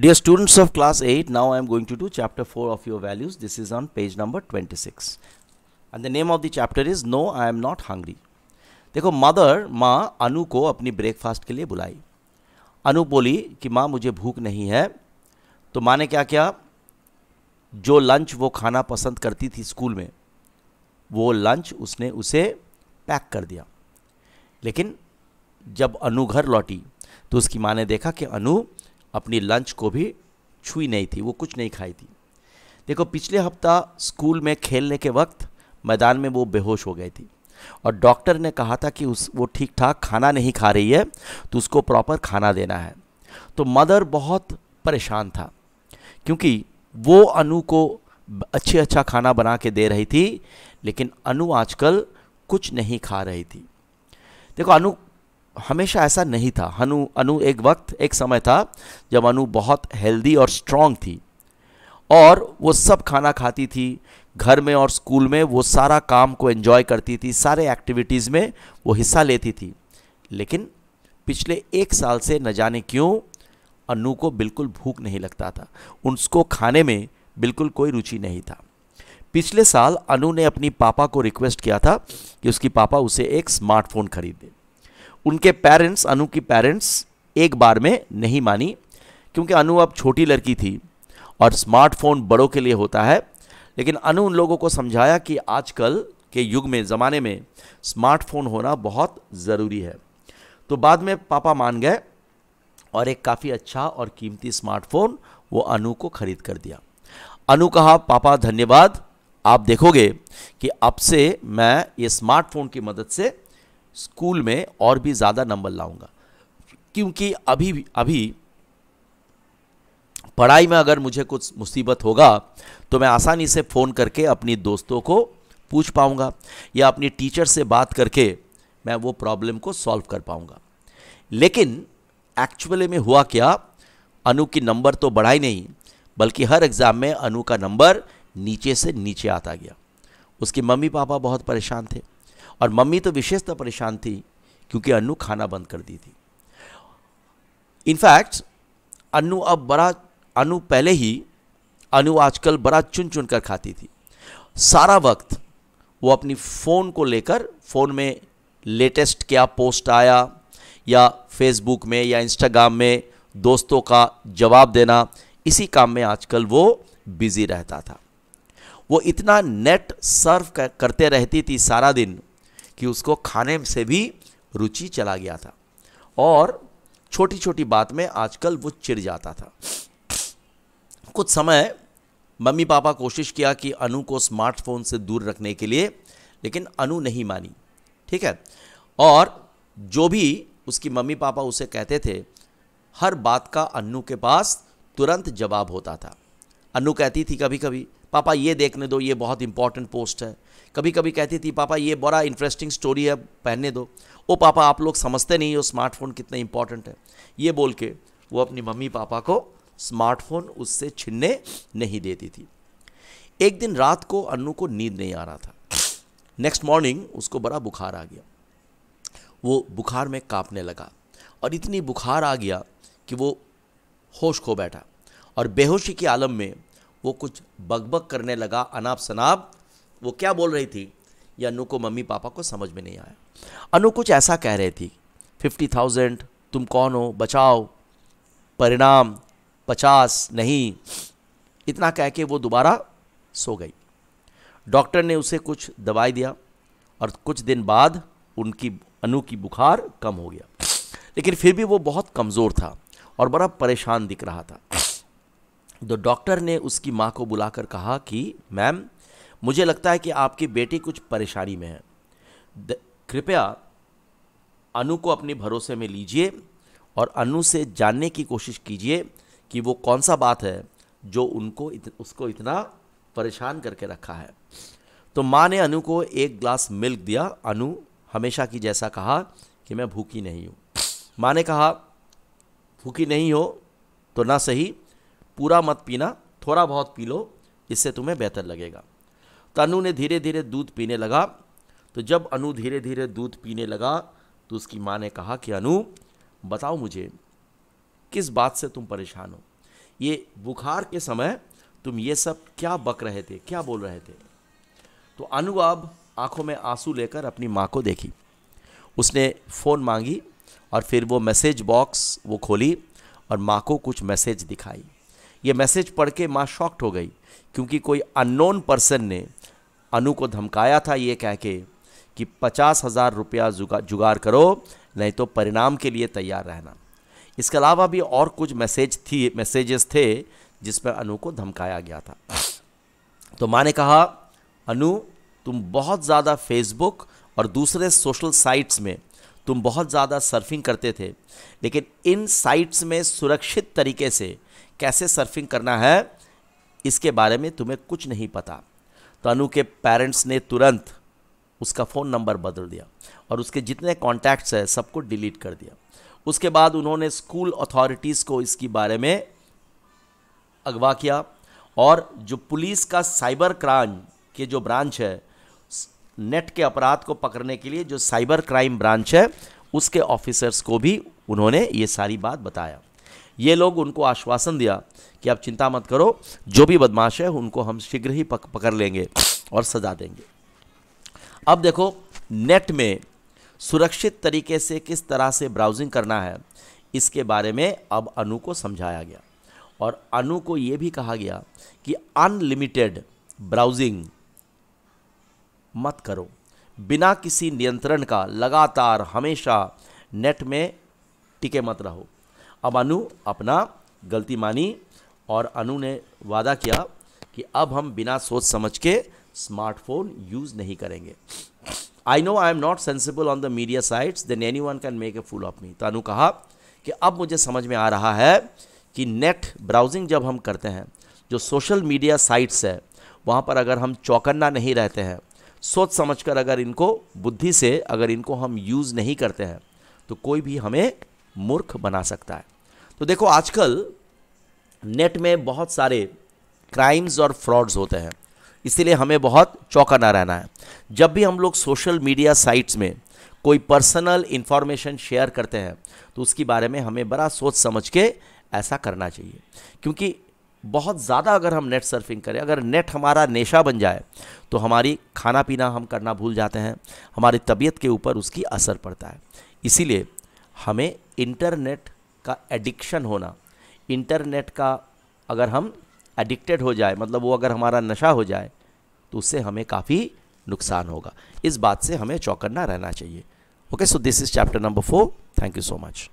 Dear students of class 8, now I am going to do chapter 4 of your values. This is on page number 26. And the name of the chapter is No, I am not hungry. देखो mother माँ अनु को अपनी breakfast के लिए बुलाई अनु बोली कि माँ मुझे भूख नहीं है तो माँ ने क्या किया जो लंच वो खाना पसंद करती थी स्कूल में वो लंच उसने उसे पैक कर दिया लेकिन जब अनु घर लौटी तो उसकी माँ ने देखा कि अनु अपनी लंच को भी छुई नहीं थी वो कुछ नहीं खाई थी देखो पिछले हफ्ता स्कूल में खेलने के वक्त मैदान में वो बेहोश हो गई थी और डॉक्टर ने कहा था कि उस वो ठीक ठाक खाना नहीं खा रही है तो उसको प्रॉपर खाना देना है तो मदर बहुत परेशान था क्योंकि वो अनु को अच्छे अच्छा खाना बना के दे रही थी लेकिन अनु आजकल कुछ नहीं खा रही थी देखो अनु हमेशा ऐसा नहीं था हनु अनु एक वक्त एक समय था जब अनु बहुत हेल्दी और स्ट्रांग थी और वो सब खाना खाती थी घर में और स्कूल में वो सारा काम को एन्जॉय करती थी सारे एक्टिविटीज़ में वो हिस्सा लेती थी लेकिन पिछले एक साल से न जाने क्यों अनु को बिल्कुल भूख नहीं लगता था उसको खाने में बिल्कुल कोई रुचि नहीं था पिछले साल अनु ने अपनी पापा को रिक्वेस्ट किया था कि उसकी पापा उसे एक स्मार्टफोन खरीद दें उनके पेरेंट्स अनु की पेरेंट्स एक बार में नहीं मानी क्योंकि अनु अब छोटी लड़की थी और स्मार्टफोन बड़ों के लिए होता है लेकिन अनु उन लोगों को समझाया कि आजकल के युग में ज़माने में स्मार्टफोन होना बहुत ज़रूरी है तो बाद में पापा मान गए और एक काफ़ी अच्छा और कीमती स्मार्टफोन वो अनु को खरीद कर दिया अनु कहा पापा धन्यवाद आप देखोगे कि अब से मैं ये स्मार्टफोन की मदद से स्कूल में और भी ज़्यादा नंबर लाऊंगा क्योंकि अभी अभी पढ़ाई में अगर मुझे कुछ मुसीबत होगा तो मैं आसानी से फ़ोन करके अपनी दोस्तों को पूछ पाऊँगा या अपनी टीचर से बात करके मैं वो प्रॉब्लम को सॉल्व कर पाऊँगा लेकिन एक्चुअली में हुआ क्या अनु की नंबर तो बढ़ा ही नहीं बल्कि हर एग्ज़ाम में अनु का नंबर नीचे से नीचे आता गया उसके मम्मी पापा बहुत परेशान थे और मम्मी तो विशेषतः परेशान थी क्योंकि अन्नू खाना बंद कर दी थी इनफैक्ट अनु अब बड़ा अनु पहले ही अनु आजकल बड़ा चुन चुन कर खाती थी सारा वक्त वो अपनी फ़ोन को लेकर फ़ोन में लेटेस्ट क्या पोस्ट आया या फेसबुक में या इंस्टाग्राम में दोस्तों का जवाब देना इसी काम में आजकल वो बिज़ी रहता था वो इतना नेट सर्व करते रहती थी सारा दिन कि उसको खाने से भी रुचि चला गया था और छोटी छोटी बात में आजकल वो चिढ़ जाता था कुछ समय मम्मी पापा कोशिश किया कि अनु को स्मार्टफोन से दूर रखने के लिए लेकिन अनु नहीं मानी ठीक है और जो भी उसकी मम्मी पापा उसे कहते थे हर बात का अनु के पास तुरंत जवाब होता था अनु कहती थी कभी कभी पापा ये देखने दो ये बहुत इंपॉर्टेंट पोस्ट है कभी कभी कहती थी पापा ये बड़ा इंटरेस्टिंग स्टोरी है पहनने दो ओ पापा आप लोग समझते नहीं हो स्मार्टफोन कितना इंपॉर्टेंट है ये बोल के वो अपनी मम्मी पापा को स्मार्टफोन उससे छीनने नहीं देती थी एक दिन रात को अन्नू को नींद नहीं आ रहा था नेक्स्ट मॉर्निंग उसको बड़ा बुखार आ गया वो बुखार में कांपने लगा और इतनी बुखार आ गया कि वो होश खो बैठा और बेहोशी के आलम में वो कुछ बकबक करने लगा अनाप शनाप वो क्या बोल रही थी ये अनु को मम्मी पापा को समझ में नहीं आया अनु कुछ ऐसा कह रही थी फिफ्टी थाउजेंड तुम कौन हो बचाओ परिणाम पचास नहीं इतना कह के वो दोबारा सो गई डॉक्टर ने उसे कुछ दवाई दिया और कुछ दिन बाद उनकी अनु की बुखार कम हो गया लेकिन फिर भी वो बहुत कमज़ोर था और बड़ा परेशान दिख रहा था तो डॉक्टर ने उसकी माँ को बुलाकर कहा कि मैम मुझे लगता है कि आपकी बेटी कुछ परेशानी में है कृपया अनु को अपने भरोसे में लीजिए और अनु से जानने की कोशिश कीजिए कि वो कौन सा बात है जो उनको इत, उसको इतना परेशान करके रखा है तो माँ ने अनु को एक ग्लास मिल्क दिया अनु हमेशा की जैसा कहा कि मैं भूखी नहीं हूँ माँ ने कहा भूखी नहीं हो तो ना सही पूरा मत पीना थोड़ा बहुत पी लो इससे तुम्हें बेहतर लगेगा तो अनु ने धीरे धीरे दूध पीने लगा तो जब अनु धीरे धीरे दूध पीने लगा तो उसकी माँ ने कहा कि अनु बताओ मुझे किस बात से तुम परेशान हो ये बुखार के समय तुम ये सब क्या बक रहे थे क्या बोल रहे थे तो अनु अब आंखों में आंसू लेकर अपनी माँ को देखी उसने फ़ोन मांगी और फिर वो मैसेज बॉक्स वो खोली और माँ को कुछ मैसेज दिखाई ये मैसेज पढ़ के माँ शॉक्ट हो गई क्योंकि कोई अननोन पर्सन ने अनु को धमकाया था ये कह के कि पचास हज़ार रुपया जुगा जुगाड़ करो नहीं तो परिणाम के लिए तैयार रहना इसके अलावा भी और कुछ मैसेज थी मैसेजेस थे जिसमें अनु को धमकाया गया था तो माँ ने कहा अनु तुम बहुत ज़्यादा फेसबुक और दूसरे सोशल साइट्स में तुम बहुत ज़्यादा सर्फिंग करते थे लेकिन इन साइट्स में सुरक्षित तरीके से कैसे सर्फिंग करना है इसके बारे में तुम्हें कुछ नहीं पता तो अनु के पेरेंट्स ने तुरंत उसका फ़ोन नंबर बदल दिया और उसके जितने कॉन्टैक्ट्स हैं सबको डिलीट कर दिया उसके बाद उन्होंने स्कूल अथॉरिटीज़ को इसके बारे में अगवा किया और जो पुलिस का साइबर क्राइम के जो ब्रांच है नेट के अपराध को पकड़ने के लिए जो साइबर क्राइम ब्रांच है उसके ऑफिसर्स को भी उन्होंने ये सारी बात बताया ये लोग उनको आश्वासन दिया कि आप चिंता मत करो जो भी बदमाश है उनको हम शीघ्र ही पक, पकड़ लेंगे और सजा देंगे अब देखो नेट में सुरक्षित तरीके से किस तरह से ब्राउजिंग करना है इसके बारे में अब अनु को समझाया गया और अनु को ये भी कहा गया कि अनलिमिटेड ब्राउजिंग मत करो बिना किसी नियंत्रण का लगातार हमेशा नेट में टिके मत रहो अब अनु अपना गलती मानी और अनु ने वादा किया कि अब हम बिना सोच समझ के स्मार्टफोन यूज़ नहीं करेंगे I know I am not sensible on the media sites then anyone can make a fool of me तो अनु कहा कि अब मुझे समझ में आ रहा है कि नेट ब्राउजिंग जब हम करते हैं जो सोशल मीडिया साइट्स है वहाँ पर अगर हम चौकन्ना नहीं रहते हैं सोच समझकर अगर इनको बुद्धि से अगर इनको हम यूज़ नहीं करते हैं तो कोई भी हमें मूर्ख बना सकता है तो देखो आजकल नेट में बहुत सारे क्राइम्स और फ्रॉड्स होते हैं इसीलिए हमें बहुत चौकना रहना है जब भी हम लोग सोशल मीडिया साइट्स में कोई पर्सनल इन्फॉर्मेशन शेयर करते हैं तो उसके बारे में हमें बड़ा सोच समझ के ऐसा करना चाहिए क्योंकि बहुत ज़्यादा अगर हम नेट सर्फिंग करें अगर नेट हमारा नेशा बन जाए तो हमारी खाना पीना हम करना भूल जाते हैं हमारी तबीयत के ऊपर उसकी असर पड़ता है इसीलिए हमें इंटरनेट का एडिक्शन होना इंटरनेट का अगर हम एडिक्टेड हो जाए मतलब वो अगर हमारा नशा हो जाए तो उससे हमें काफ़ी नुकसान होगा इस बात से हमें चौकन्ना रहना चाहिए okay so this is chapter number four thank you so much